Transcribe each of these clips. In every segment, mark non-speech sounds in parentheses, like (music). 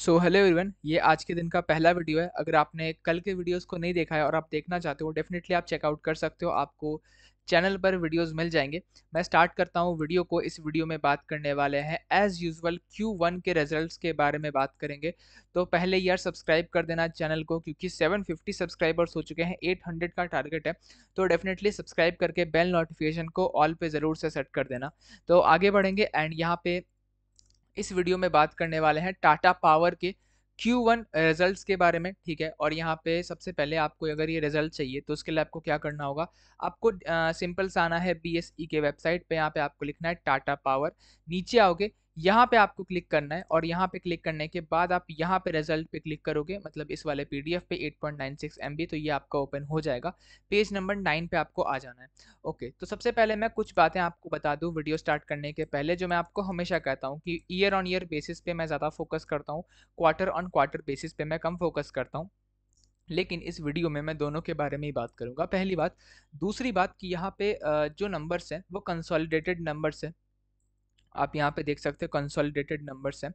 so hello everyone ये आज के दिन का पहला वीडियो है अगर आपने कल के वीडियोस को नहीं देखा है और आप देखना चाहते हो डेफिनेटली आप चेकआउट कर सकते हो आपको चैनल पर वीडियोस मिल जाएंगे मैं स्टार्ट करता हूँ वीडियो को इस वीडियो में बात करने वाले हैं एज़ यूजल Q1 के रिजल्ट्स के बारे में बात करेंगे तो पहले यार सब्सक्राइब कर देना चैनल को क्योंकि 750 सब्सक्राइबर्स हो चुके हैं 800 का टारगेट है तो डेफिनेटली सब्सक्राइब करके बेल नोटिफिकेशन को ऑल पे ज़रूर से सेट कर देना तो आगे बढ़ेंगे एंड यहाँ पे इस वीडियो में बात करने वाले हैं टाटा पावर के Q1 रिजल्ट्स के बारे में ठीक है और यहाँ पे सबसे पहले आपको अगर ये रिजल्ट चाहिए तो उसके लिए आपको क्या करना होगा आपको सिंपल सा आना है बी e के वेबसाइट पे यहाँ पे आपको लिखना है टाटा पावर नीचे आओगे यहाँ पे आपको क्लिक करना है और यहाँ पे क्लिक करने के बाद आप यहाँ पे रिजल्ट पे क्लिक करोगे मतलब इस वाले पीडीएफ पे 8.96 पॉइंट तो ये आपका ओपन हो जाएगा पेज नंबर नाइन पे आपको आ जाना है ओके तो सबसे पहले मैं कुछ बातें आपको बता दूँ वीडियो स्टार्ट करने के पहले जो मैं आपको हमेशा कहता हूँ कि ईयर ऑन ईयर बेसिस पे मैं ज़्यादा फोकस करता हूँ क्वार्टर ऑन क्वार्टर बेसिस पे मैं कम फोकस करता हूँ लेकिन इस वीडियो में मैं दोनों के बारे में ही बात करूँगा पहली बात दूसरी बात कि यहाँ पे जो नंबर्स हैं वो कंसोलिडेटेड नंबर्स हैं आप यहाँ पे देख सकते हो कंसोलिडेटेड नंबर्स हैं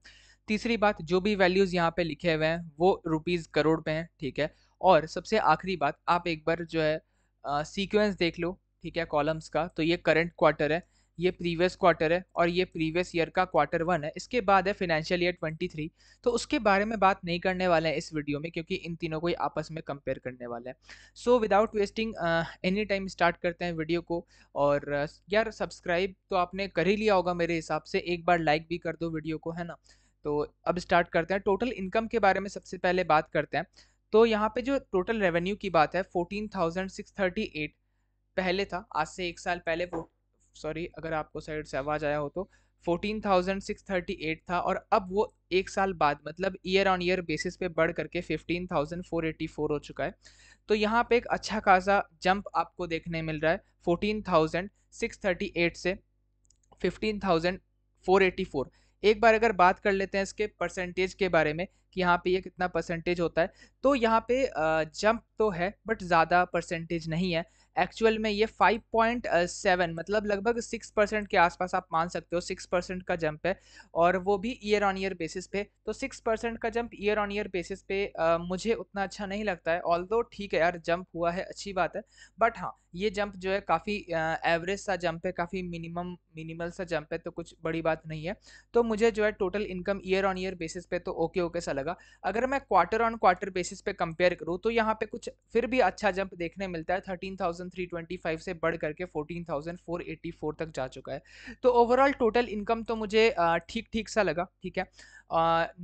तीसरी बात जो भी वैल्यूज़ यहाँ पे लिखे हुए हैं वो रुपीज़ करोड़ पे हैं ठीक है और सबसे आखिरी बात आप एक बार जो है सीक्वेंस देख लो ठीक है कॉलम्स का तो ये करंट क्वार्टर है ये प्रीवियस क्वार्टर है और ये प्रीवियस ईयर का क्वार्टर वन है इसके बाद है फिनेंशियल ईयर ट्वेंटी थ्री तो उसके बारे में बात नहीं करने वाले हैं इस वीडियो में क्योंकि इन तीनों को ही आपस में कंपेयर करने वाले हैं so without wasting any time start करते हैं वीडियो को और uh, यार सब्सक्राइब तो आपने कर ही लिया होगा मेरे हिसाब से एक बार लाइक भी कर दो वीडियो को है ना तो अब स्टार्ट करते हैं टोटल इनकम के बारे में सबसे पहले बात करते हैं तो यहाँ पे जो टोटल रेवेन्यू की बात है फोर्टीन पहले था आज से एक साल पहले सॉरी अगर आपको साइड से आवाज़ आया हो तो 14,638 था और अब वो एक साल बाद मतलब ईयर ऑन ईयर बेसिस पे बढ़ करके 15,484 हो चुका है तो यहाँ पे एक अच्छा खासा जंप आपको देखने मिल रहा है 14,638 से 15,484 एक बार अगर बात कर लेते हैं इसके परसेंटेज के बारे में कि यहाँ पे ये कितना परसेंटेज होता है तो यहाँ पे जंप तो है बट ज़्यादा परसेंटेज नहीं है एक्चुअल में ये 5.7 मतलब लगभग 6 परसेंट के आसपास आप मान सकते हो 6 परसेंट का जंप है और वो भी ईयर ऑन ईयर बेसिस पे तो 6 परसेंट का jump year on year basis पे आ, मुझे उतना अच्छा नहीं लगता है ऑल ठीक है यार जंप हुआ है अच्छी बात है बट हाँ ये जंप जो है काफ़ी एवरेज सा जंप है काफ़ी मिनिमम मिनिमल सा जंप है तो कुछ बड़ी बात नहीं है तो मुझे जो है total income year on year basis पे तो ओके ओके सा लग जाएगा अगर मैं क्वार्टर ऑन क्वार्टर बेसिस पे कंपेयर करूँ तो यहाँ पे कुछ फिर भी अच्छा जंप देखने मिलता है 13,325 से बढ़ करके 14,484 तक जा चुका है तो ओवरऑल टोटल इनकम तो मुझे ठीक ठीक सा लगा ठीक है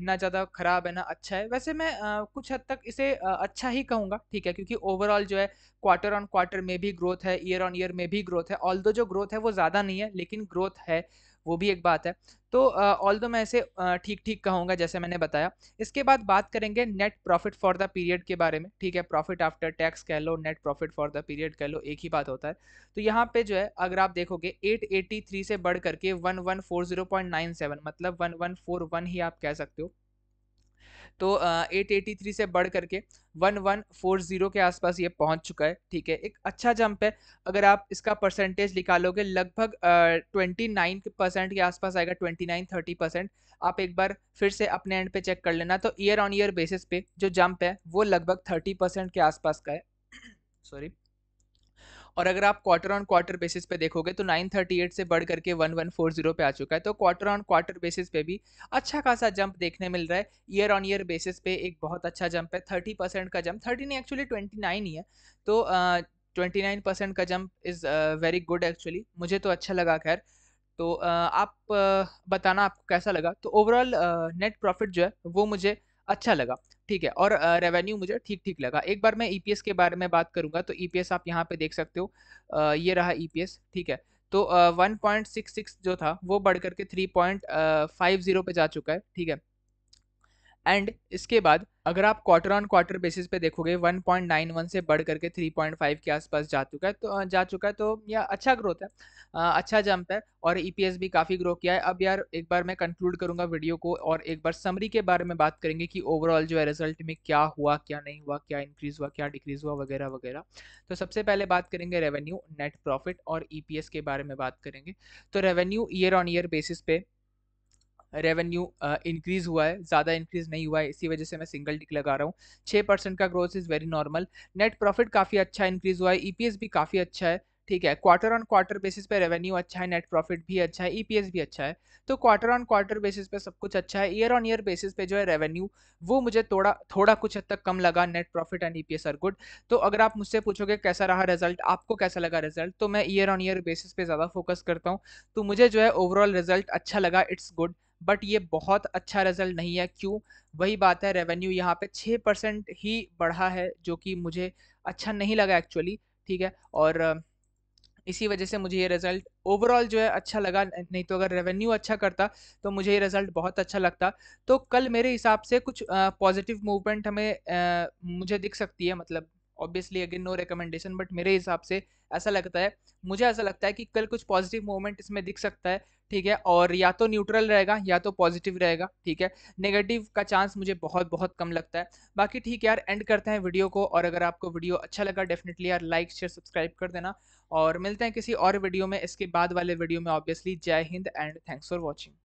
ना ज़्यादा ख़राब है ना अच्छा है वैसे मैं कुछ हद तक इसे अच्छा ही कहूँगा ठीक है क्योंकि ओवरऑल जो है क्वार्टर ऑन क्वार्टर में भी ग्रोथ है ईयर ऑन ईयर में भी ग्रोथ है ऑल जो ग्रोथ है वो ज़्यादा नहीं है लेकिन ग्रोथ है वो भी एक बात है तो ऑल दो मैं इसे ठीक ठीक कहूँगा जैसे मैंने बताया इसके बाद बात करेंगे net profit for the period के बारे में ठीक है प्रॉफिट आफ्टर टैक्स कह लो net profit for the period कह लो एक ही बात होता है तो यहाँ पे जो है अगर आप देखोगे 883 से बढ़ करके 1140.97 मतलब 1141 ही आप कह सकते हो तो एट एटी थ्री से बढ़ करके वन वन फोर जीरो के आसपास ये पहुंच चुका है ठीक है एक अच्छा जंप है अगर आप इसका परसेंटेज निकालोगे लगभग ट्वेंटी नाइन परसेंट के आसपास आएगा ट्वेंटी नाइन थर्टी परसेंट आप एक बार फिर से अपने एंड पे चेक कर लेना तो ईयर ऑन ईयर बेसिस पे जो जंप है वो लगभग थर्टी परसेंट के आसपास का है सॉरी (coughs) और अगर आप क्वार्टर ऑन क्वार्टर बेसिस पे देखोगे तो 938 से बढ़ करके 1140 पे आ चुका है तो क्वार्टर ऑन क्वार्टर बेसिस पे भी अच्छा खासा जंप देखने मिल रहा है ईयर ऑन ईयर बेसिस पे एक बहुत अच्छा जंप है थर्टी परसेंट का जंप थर्टी नहीं एक्चुअली ट्वेंटी नाइन ही है तो ट्वेंटी नाइन परसेंट का jump is very good actually मुझे तो अच्छा लगा खैर तो uh, आप uh, बताना आपको कैसा लगा तो ओवरऑल नेट प्रॉफिट जो है वो मुझे अच्छा लगा ठीक है और रेवेन्यू मुझे ठीक ठीक लगा एक बार मैं ईपीएस e के बारे में बात करूंगा तो ईपीएस e आप यहाँ पे देख सकते हो ये रहा ईपीएस e ठीक है तो 1.66 जो था वो बढ़ करके 3.50 पे जा चुका है ठीक है एंड इसके बाद अगर आप क्वार्टर ऑन क्वार्टर बेसिस पे देखोगे 1.91 से बढ़ करके 3.5 के आसपास जा चुका है तो जा चुका है तो यह अच्छा ग्रोथ है अच्छा जंप है और ई e भी काफ़ी ग्रो किया है अब यार एक बार मैं कंक्लूड करूंगा वीडियो को और एक बार समरी के बारे में बात करेंगे कि ओवरऑल जो है रिजल्ट में क्या हुआ क्या नहीं हुआ क्या इंक्रीज हुआ क्या डिक्रीज हुआ वगैरह वगैरह तो सबसे पहले बात करेंगे रेवेन्यू नेट प्रॉफिट और ई e के बारे में बात करेंगे तो revenue year on year basis पे रेवेन्यू इंक्रीज़ uh, हुआ है ज़्यादा इंक्रीज़ नहीं हुआ है इसी वजह से मैं सिंगल टिक लगा रहा हूँ छः परसेंट का growth is very normal net profit काफ़ी अच्छा इंक्रीज़ हुआ है ई e भी काफ़ी अच्छा है ठीक है क्वार्टर ऑन क्वार्टर बेसिस पे रेवेन्यू अच्छा है नेट प्रॉफिट भी अच्छा है ईपीएस e भी अच्छा है तो क्वार्टर ऑन क्वार्टर बेसिस पे सब कुछ अच्छा है ईयर ऑन ईयर बेसिस पे जो है रेवेन्यू वो मुझे थोड़ा थोड़ा कुछ हद तक कम लगा net profit and EPS are good तो अगर आप मुझसे पूछोगे कैसा रहा रिजल्ट आपको कैसा लगा रिजल्ट तो मैं ईयर ऑन ईयर बेसिस पे ज़्यादा फोकस करता हूँ तो मुझे जो है ओवरऑल रिजल्ट अच्छा लगा इट्स गुड बट ये बहुत अच्छा रिजल्ट नहीं है क्यों वही बात है रेवेन्यू यहाँ पे छः परसेंट ही बढ़ा है जो कि मुझे अच्छा नहीं लगा एक्चुअली ठीक है और इसी वजह से मुझे ये रिजल्ट ओवरऑल जो है अच्छा लगा नहीं तो अगर रेवेन्यू अच्छा करता तो मुझे ये रिजल्ट बहुत अच्छा लगता तो कल मेरे हिसाब से कुछ पॉजिटिव मूवमेंट हमें आ, मुझे दिख सकती है मतलब obviously again no recommendation but मेरे हिसाब से ऐसा लगता है मुझे ऐसा लगता है कि कल कुछ पॉजिटिव मूवमेंट इसमें दिख सकता है ठीक है और या तो न्यूट्रल रहेगा या तो पॉजिटिव रहेगा ठीक है नेगेटिव का चांस मुझे बहुत बहुत कम लगता है बाकी ठीक है यार एंड करते हैं वीडियो को और अगर आपको वीडियो अच्छा लगा डेफिनेटली यार लाइक शेयर सब्सक्राइब कर देना और मिलते हैं किसी और वीडियो में इसके बाद वाले वीडियो में ऑब्वियसली जय हिंद एंड थैंक्स फॉर वॉचिंग